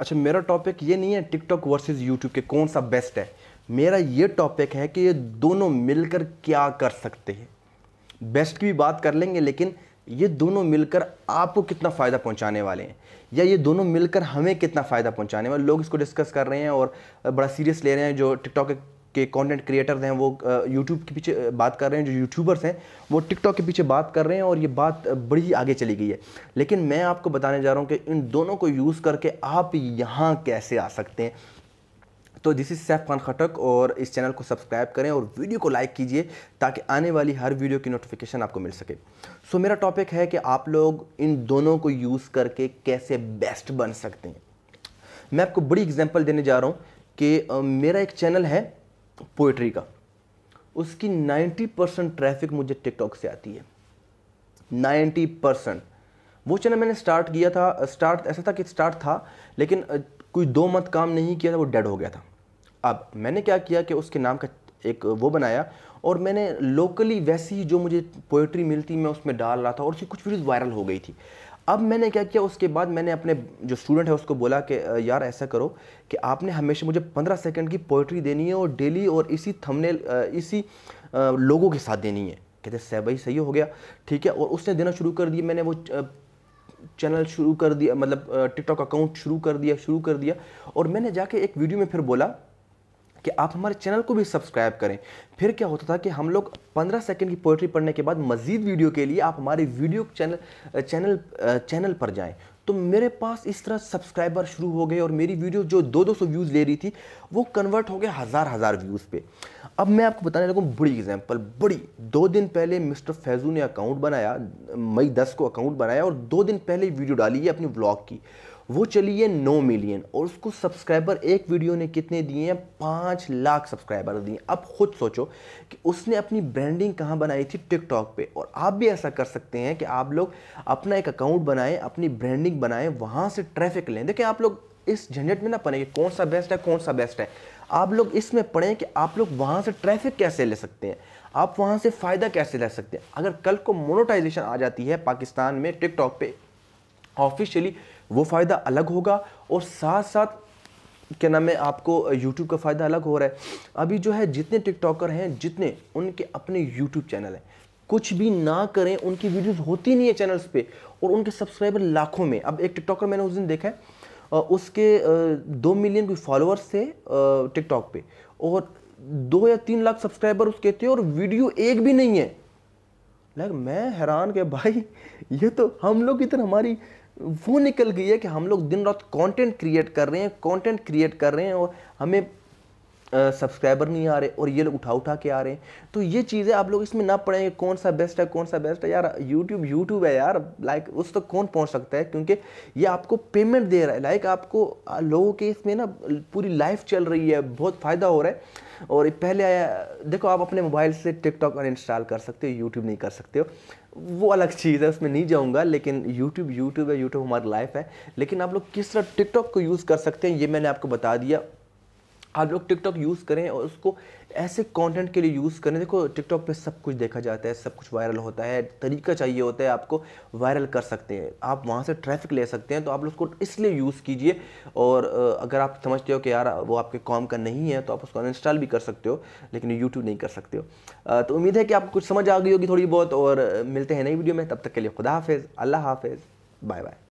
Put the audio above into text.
अच्छा मेरा टॉपिक ये नहीं है टिकटॉक वर्सेस यूट्यूब के कौन सा बेस्ट है मेरा ये टॉपिक है कि ये दोनों मिलकर क्या कर सकते हैं बेस्ट की भी बात कर लेंगे लेकिन ये दोनों मिलकर आपको कितना फ़ायदा पहुंचाने वाले हैं या ये दोनों मिलकर हमें कितना फ़ायदा पहुंचाने वाले लोग इसको डिस्कस कर रहे हैं और बड़ा सीरियस ले रहे हैं जो टिकटॉक के कंटेंट क्रिएटर्स हैं वो यूट्यूब के पीछे बात कर रहे हैं जो यूट्यूबर्स हैं वो टिकटॉक के पीछे बात कर रहे हैं और ये बात बड़ी आगे चली गई है लेकिन मैं आपको बताने जा रहा हूँ कि इन दोनों को यूज़ करके आप यहाँ कैसे आ सकते हैं तो दिस इज़ सैफ खान खटक और इस चैनल को सब्सक्राइब करें और वीडियो को लाइक कीजिए ताकि आने वाली हर वीडियो की नोटिफिकेशन आपको मिल सके सो so, मेरा टॉपिक है कि आप लोग इन दोनों को यूज़ करके कैसे बेस्ट बन सकते हैं मैं आपको बड़ी एग्जांपल देने जा रहा हूँ कि मेरा एक चैनल है पोइट्री का उसकी 90 परसेंट ट्रैफिक मुझे टिकटॉक से आती है 90 परसेंट वो चैनल मैंने स्टार्ट किया था स्टार्ट ऐसा था कि स्टार्ट था लेकिन कोई दो मत काम नहीं किया था वो डेड हो गया था अब मैंने क्या किया कि उसके नाम का एक वो बनाया और मैंने लोकली वैसी ही जो मुझे पोइट्री मिलती मैं उसमें डाल रहा था और उसकी कुछ वीडियोज़ वायरल हो गई थी अब मैंने क्या किया उसके बाद मैंने अपने जो स्टूडेंट है उसको बोला कि यार ऐसा करो कि आपने हमेशा मुझे पंद्रह सेकेंड की पोइट्री देनी है और डेली और इसी थमने इसी लोगों के साथ देनी है कहते सह भाई सही हो गया ठीक है और उसने देना शुरू कर दिया मैंने वो चैनल शुरू कर दिया मतलब टिकटॉक अकाउंट शुरू कर दिया शुरू कर दिया और मैंने जाके एक वीडियो में फिर बोला कि आप हमारे चैनल को भी सब्सक्राइब करें फिर क्या होता था कि हम लोग 15 सेकंड की पोइट्री पढ़ने के बाद मजीद वीडियो के लिए आप हमारे वीडियो चैनल चैनल चैनल पर जाएं तो मेरे पास इस तरह सब्सक्राइबर शुरू हो गए और मेरी वीडियो जो दो दो सौ व्यूज़ ले रही थी वो कन्वर्ट हो गए हज़ार हज़ार व्यूज़ पे अब मैं आपको बताने लगूँ बड़ी एग्जांपल बड़ी दो दिन पहले मिस्टर फैजू ने अकाउंट बनाया मई दस को अकाउंट बनाया और दो दिन पहले वीडियो डाली है अपनी ब्लॉग की वो चली है नौ मिलियन और उसको सब्सक्राइबर एक वीडियो ने कितने दिए हैं पाँच लाख सब्सक्राइबर दिए अब खुद सोचो कि उसने अपनी ब्रांडिंग कहाँ बनाई थी टिकटॉक पे और आप भी ऐसा कर सकते हैं कि आप लोग अपना एक अकाउंट बनाएं अपनी ब्रांडिंग बनाएं वहाँ से ट्रैफिक लें देखें आप लोग इस झंझट में ना पड़े कि कौन सा बेस्ट है कौन सा बेस्ट है आप लोग इसमें पढ़ें कि आप लोग वहाँ से ट्रैफिक कैसे ले सकते हैं आप वहाँ से फ़ायदा कैसे ले सकते हैं अगर कल को मोनोटाइजेशन आ जाती है पाकिस्तान में टिकटॉक पे ऑफिशियली वो फ़ायदा अलग होगा और साथ साथ क्या नाम है आपको YouTube का फ़ायदा अलग हो रहा है अभी जो है जितने टिकटॉकर हैं जितने उनके अपने YouTube चैनल हैं कुछ भी ना करें उनकी वीडियोस होती नहीं है चैनल्स पे और उनके सब्सक्राइबर लाखों में अब एक टिकटॉकर मैंने उस दिन देखा है उसके दो मिलियन कोई फॉलोअर्स थे टिकटॉक पे और दो या तीन लाख सब्सक्राइबर उसके थे और वीडियो एक भी नहीं है लाइक मैं हैरान के भाई ये तो हम लोग की तरह हमारी वो निकल गई है कि हम लोग दिन रात कंटेंट क्रिएट कर रहे हैं कंटेंट क्रिएट कर रहे हैं और हमें सब्सक्राइबर नहीं आ रहे और ये लोग उठा उठा के आ रहे हैं तो ये चीज़ें आप लोग इसमें ना पढ़ें कौन सा बेस्ट है कौन सा बेस्ट है यार यूट्यूब यूट्यूब है यार लाइक उस तक तो कौन पहुंच सकता है क्योंकि ये आपको पेमेंट दे रहा है लाइक आपको लोगों के इसमें ना पूरी लाइफ चल रही है बहुत फ़ायदा हो रहा है और पहले आया देखो आप अपने मोबाइल से टिकटॉक अनइंस्टॉल कर सकते हो यूट्यूब नहीं कर सकते हो वो अलग चीज़ है उसमें नहीं जाऊँगा लेकिन यूट्यूब यूट्यूब है यूट्यूब हमारी लाइफ है लेकिन आप लोग किस तरह TikTok को यूज़ कर सकते हैं ये मैंने आपको बता दिया आप लोग टिकटॉक यूज़ करें और उसको ऐसे कंटेंट के लिए यूज़ करें देखो टिकटॉक पे सब कुछ देखा जाता है सब कुछ वायरल होता है तरीका चाहिए होता है आपको वायरल कर सकते हैं आप वहाँ से ट्रैफिक ले सकते हैं तो आप उसको इसलिए यूज़ कीजिए और अगर आप समझते हो कि यार वो आपके काम का नहीं है तो आप उसको अनइंस्टॉल भी कर सकते हो लेकिन यूट्यूब नहीं कर सकते हो तो उम्मीद है कि आपको कुछ समझ आ गई होगी थोड़ी बहुत और मिलते हैं नई वीडियो में तब तक के लिए खुदा हाफिज़ अल्लाह हाफिज़ बाय बाय